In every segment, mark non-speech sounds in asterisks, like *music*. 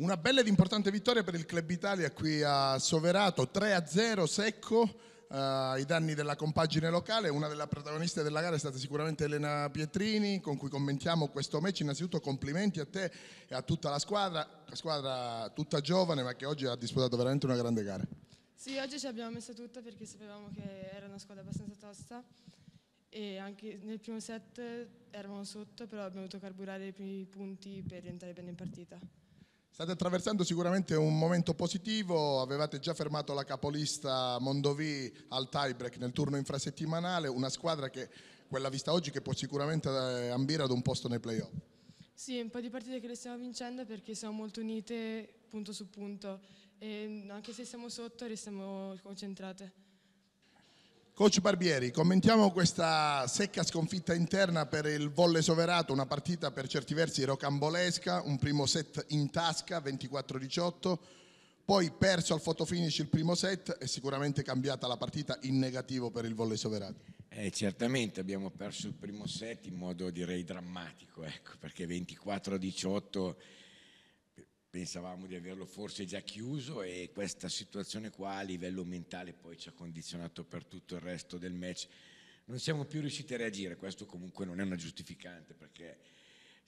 Una bella ed importante vittoria per il Club Italia qui a Soverato, 3-0 secco eh, ai danni della compagine locale. Una delle protagoniste della gara è stata sicuramente Elena Pietrini, con cui commentiamo questo match. Innanzitutto complimenti a te e a tutta la squadra, la squadra tutta giovane ma che oggi ha disputato veramente una grande gara. Sì, oggi ci abbiamo messo tutto perché sapevamo che era una squadra abbastanza tosta e anche nel primo set eravamo sotto però abbiamo dovuto carburare i primi punti per rientrare bene in partita. State attraversando sicuramente un momento positivo, avevate già fermato la capolista Mondovì al tiebreak nel turno infrasettimanale, una squadra che quella vista oggi che può sicuramente eh, ambire ad un posto nei playoff. Sì, un po' di partite che le stiamo vincendo perché siamo molto unite punto su punto e anche se siamo sotto restiamo concentrate. Coach Barbieri, commentiamo questa secca sconfitta interna per il Volle Soverato, una partita per certi versi rocambolesca, un primo set in tasca, 24-18, poi perso al fotofinish il primo set e sicuramente cambiata la partita in negativo per il Volle Soverato. Eh, certamente abbiamo perso il primo set in modo direi drammatico, ecco, perché 24-18 pensavamo di averlo forse già chiuso e questa situazione qua a livello mentale poi ci ha condizionato per tutto il resto del match. Non siamo più riusciti a reagire, questo comunque non è una giustificante perché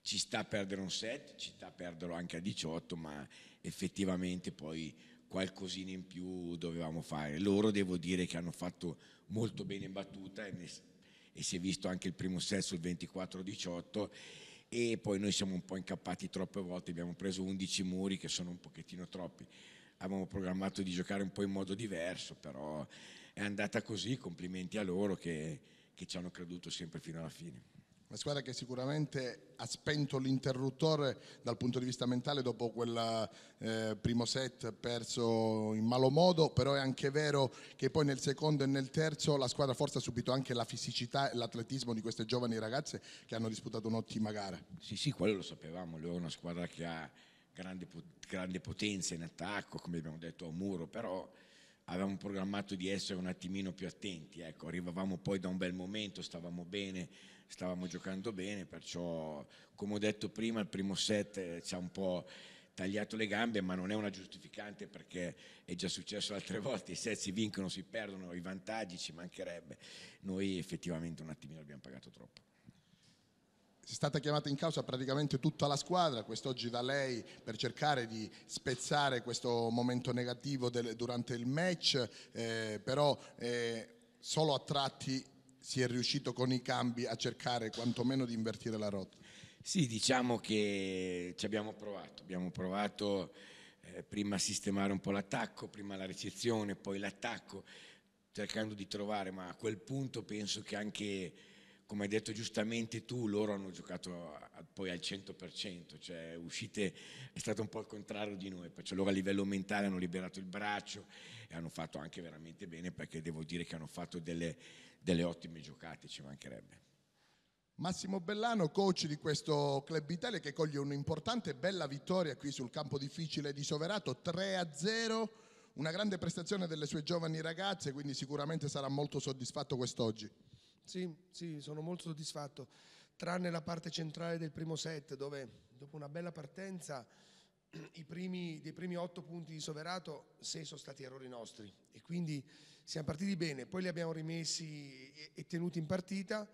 ci sta a perdere un set, ci sta a perderlo anche a 18, ma effettivamente poi qualcosina in più dovevamo fare. Loro devo dire che hanno fatto molto bene in battuta e, e si è visto anche il primo set sul 24-18 e poi noi siamo un po' incappati troppe volte, abbiamo preso 11 muri che sono un pochettino troppi, avevamo programmato di giocare un po' in modo diverso, però è andata così, complimenti a loro che, che ci hanno creduto sempre fino alla fine una squadra che sicuramente ha spento l'interruttore dal punto di vista mentale dopo quel eh, primo set perso in malo modo, però è anche vero che poi nel secondo e nel terzo la squadra forse ha subito anche la fisicità e l'atletismo di queste giovani ragazze che hanno disputato un'ottima gara. Sì, sì, quello lo sapevamo, loro è una squadra che ha grande, grande potenza in attacco, come abbiamo detto a Muro, però avevamo programmato di essere un attimino più attenti, ecco, arrivavamo poi da un bel momento, stavamo bene, stavamo giocando bene, perciò come ho detto prima il primo set eh, ci ha un po' tagliato le gambe, ma non è una giustificante perché è già successo altre *laughs* volte, i set si vincono, si perdono, i vantaggi ci mancherebbe, noi effettivamente un attimino abbiamo pagato troppo è stata chiamata in causa praticamente tutta la squadra, quest'oggi da lei per cercare di spezzare questo momento negativo del, durante il match, eh, però eh, solo a tratti si è riuscito con i cambi a cercare quantomeno di invertire la rotta. Sì, diciamo che ci abbiamo provato, abbiamo provato eh, prima a sistemare un po' l'attacco, prima la ricezione, poi l'attacco, cercando di trovare, ma a quel punto penso che anche come hai detto giustamente tu, loro hanno giocato a, poi al 100%, cioè uscite è stato un po' il contrario di noi, perciò loro a livello mentale hanno liberato il braccio e hanno fatto anche veramente bene perché devo dire che hanno fatto delle, delle ottime giocate, ci mancherebbe. Massimo Bellano, coach di questo Club Italia che coglie un'importante e bella vittoria qui sul campo difficile di Soverato, 3-0 una grande prestazione delle sue giovani ragazze, quindi sicuramente sarà molto soddisfatto quest'oggi. Sì, sì, sono molto soddisfatto, tranne la parte centrale del primo set dove dopo una bella partenza *clears throat* i primi, dei primi otto punti di Soverato, sei sono stati errori nostri e quindi siamo partiti bene, poi li abbiamo rimessi e, e tenuti in partita,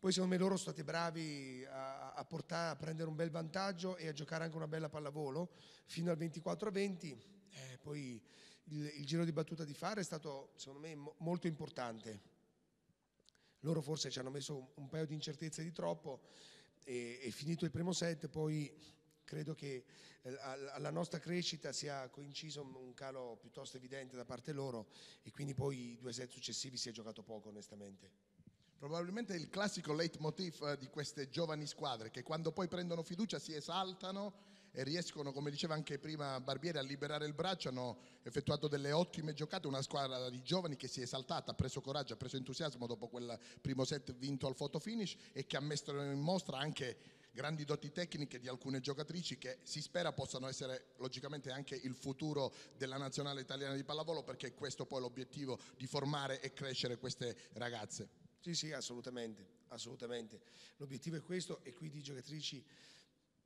poi secondo me loro sono stati bravi a, a, portare, a prendere un bel vantaggio e a giocare anche una bella pallavolo fino al 24-20, eh, poi il, il, giro di battuta di Fare è stato secondo me mo, molto importante loro forse ci hanno messo un paio di incertezze di troppo e, e finito il primo set poi credo che eh, alla nostra crescita sia coinciso un calo piuttosto evidente da parte loro e quindi poi i due set successivi si è giocato poco onestamente. Probabilmente il classico leitmotiv eh, di queste giovani squadre che quando poi prendono fiducia si esaltano e riescono, come diceva anche prima Barbieri, a liberare il braccio, hanno effettuato delle ottime giocate, una squadra di giovani che si è esaltata, ha preso coraggio, ha preso entusiasmo dopo quel primo set vinto al photo finish e che ha messo in mostra anche grandi doti tecniche di alcune giocatrici che si spera possano essere logicamente anche il futuro della nazionale italiana di pallavolo perché questo poi è l'obiettivo di formare e crescere queste ragazze. Sì, sì, assolutamente, assolutamente. L'obiettivo è questo e qui di giocatrici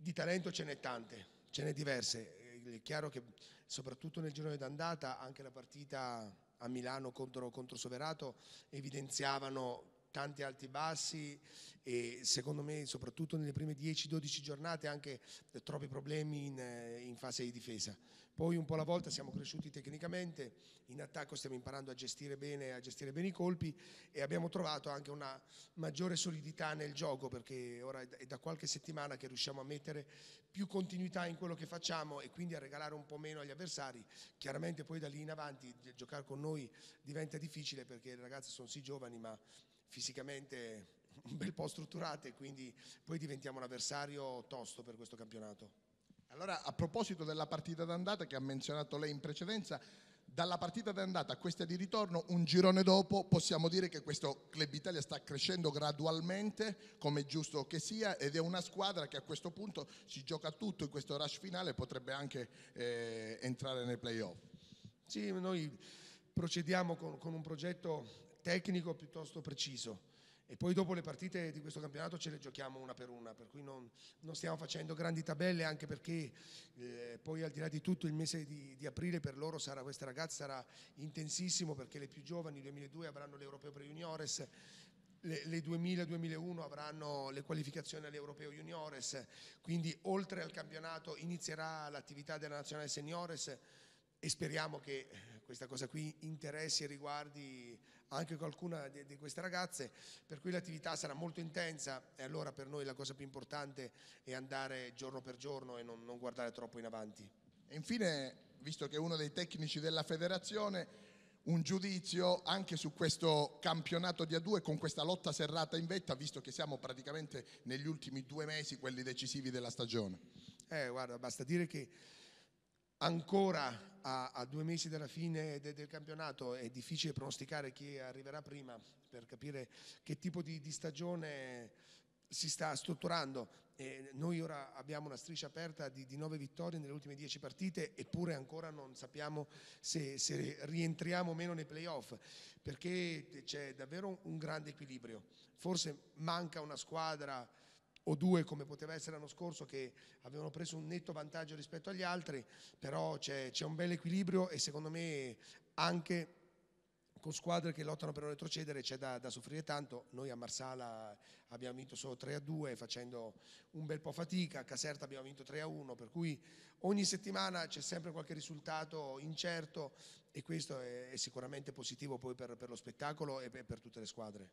di talento ce n'è tante, ce n'è diverse. È chiaro che soprattutto nel girone d'andata anche la partita a Milano contro, contro Soverato evidenziavano tanti altibassi e secondo me soprattutto nelle prime 10-12 giornate anche troppi problemi in, in, fase di difesa. Poi un po' alla volta siamo cresciuti tecnicamente, in attacco stiamo imparando a gestire bene, a gestire bene i colpi e abbiamo trovato anche una maggiore solidità nel gioco perché ora è da qualche settimana che riusciamo a mettere più continuità in quello che facciamo e quindi a regalare un po' meno agli avversari. Chiaramente poi da lì in avanti giocare con noi diventa difficile perché le ragazze sono sì giovani ma fisicamente un bel po' strutturate, quindi poi diventiamo un avversario tosto per questo campionato. Allora, a proposito della partita d'andata che ha menzionato lei in precedenza, dalla partita d'andata a questa di ritorno, un girone dopo, possiamo dire che questo Club Italia sta crescendo gradualmente, come è giusto che sia, ed è una squadra che a questo punto si gioca tutto in questo rush finale e potrebbe anche eh, entrare nei playoff. Sì, noi procediamo con, con un progetto tecnico piuttosto preciso. E poi dopo le partite di questo campionato ce le giochiamo una per una, per cui non, non stiamo facendo grandi tabelle, anche perché eh, poi al di là di tutto il mese di, di aprile per loro sarà, queste ragazze sarà intensissimo perché le più giovani, 2002, avranno l'Europeo pre juniores, le, le 2000-2001 avranno le qualificazioni all'Europeo juniores, quindi oltre al campionato inizierà l'attività della nazionale seniores e speriamo che eh, questa cosa qui interessi e riguardi anche qualcuna di, di queste ragazze, per cui l'attività sarà molto intensa e allora per noi la cosa più importante è andare giorno per giorno e non, non guardare troppo in avanti. E infine, visto che è uno dei tecnici della federazione, un giudizio anche su questo campionato di A2 con questa lotta serrata in vetta, visto che siamo praticamente negli ultimi due mesi quelli decisivi della stagione. Eh, guarda, basta dire che ancora a, a due mesi dalla fine de, del campionato è difficile pronosticare chi arriverà prima per capire che tipo di, di stagione si sta strutturando. Eh, noi ora abbiamo una striscia aperta di, di 9 vittorie nelle ultime dieci partite, eppure ancora non sappiamo se, se rientriamo o meno nei playoff, perché c'è davvero un, un grande equilibrio. Forse manca una squadra o due come poteva essere l'anno scorso che avevano preso un netto vantaggio rispetto agli altri, però c'è, un bel equilibrio e secondo me anche con squadre che lottano per non retrocedere c'è da, da soffrire tanto, noi a Marsala abbiamo vinto solo 3 a 2 facendo un bel po' fatica, a Caserta abbiamo vinto 3 a 1, per cui ogni settimana c'è sempre qualche risultato incerto e questo è, è sicuramente positivo poi per, per lo spettacolo e per, per tutte le squadre.